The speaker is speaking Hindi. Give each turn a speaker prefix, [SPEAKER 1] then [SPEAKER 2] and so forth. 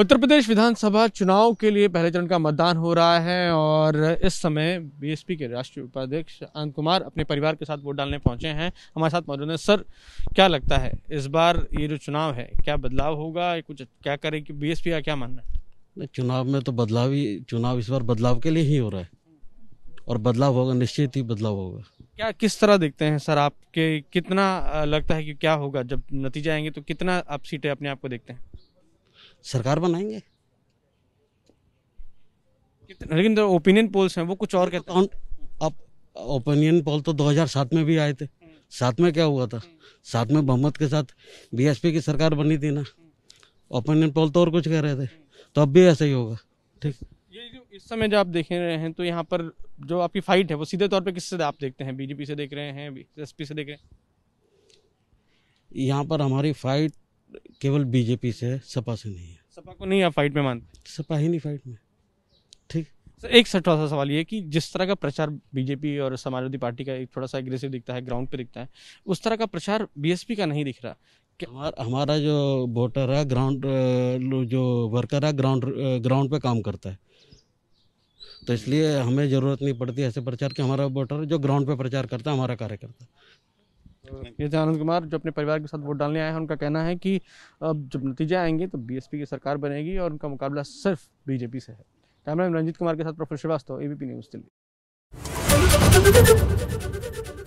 [SPEAKER 1] उत्तर प्रदेश विधानसभा चुनाव के लिए पहले चरण का मतदान हो रहा है और इस समय बीएसपी के राष्ट्रीय उपाध्यक्ष अनंत कुमार अपने परिवार के साथ वोट डालने पहुंचे हैं हमारे साथ मौजूद हैं सर क्या लगता है इस बार ये जो चुनाव है क्या बदलाव होगा कुछ क्या करेगी बीएसपी का क्या मानना
[SPEAKER 2] है चुनाव में तो बदलाव ही चुनाव इस बार बदलाव के लिए ही हो रहा है और बदलाव होगा निश्चित ही बदलाव होगा
[SPEAKER 1] क्या किस तरह देखते हैं सर आपके कितना लगता है कि क्या होगा जब नतीजे आएंगे तो कितना आप सीटें अपने आप को देखते हैं
[SPEAKER 2] सरकार बनाएंगे
[SPEAKER 1] लेकिन जो ओपिनियन पोल्स हैं वो कुछ
[SPEAKER 2] और कहते हैं अब ओपिनियन पोल तो 2007 में भी आए थे साथ में क्या हुआ था साथ में बहुमत के साथ बीएसपी की सरकार बनी थी ना ओपिनियन पोल तो और कुछ कह रहे थे तो अब भी ऐसा ही होगा ठीक
[SPEAKER 1] ये जो इस समय जो आप देख रहे हैं तो यहाँ पर जो आपकी फाइट है वो सीधे तौर पर किससे आप देखते हैं बीजेपी से देख रहे हैं एस से देख रहे हैं
[SPEAKER 2] यहाँ पर हमारी फाइट केवल बीजेपी से है सपा से नहीं है
[SPEAKER 1] सपा को नहीं आप फाइट में मानते सपा ही नहीं फाइट में ठीक सर एक छोटा सा सवाल ये कि जिस तरह का प्रचार बीजेपी और समाजवादी पार्टी का एक थोड़ा सा एग्रेसिव दिखता है ग्राउंड पे दिखता है उस तरह का प्रचार बीएसपी का नहीं दिख रहा हमार,
[SPEAKER 2] हमारा जो वोटर है ग्राउंड जो वर्कर है ग्राउंड ग्राउंड पे काम करता है तो इसलिए हमें ज़रूरत
[SPEAKER 1] नहीं पड़ती ऐसे प्रचार के हमारा वोटर जो ग्राउंड पे प्रचार करता है हमारा कार्यकर्ता ये थे आनंद कुमार जो अपने परिवार के साथ वोट डालने आए हैं उनका कहना है कि अब जब नतीजे आएंगे तो बीएसपी की सरकार बनेगी और उनका मुकाबला सिर्फ बीजेपी से है कैमरा रंजीत कुमार के साथ professor Srivastava ABP news Delhi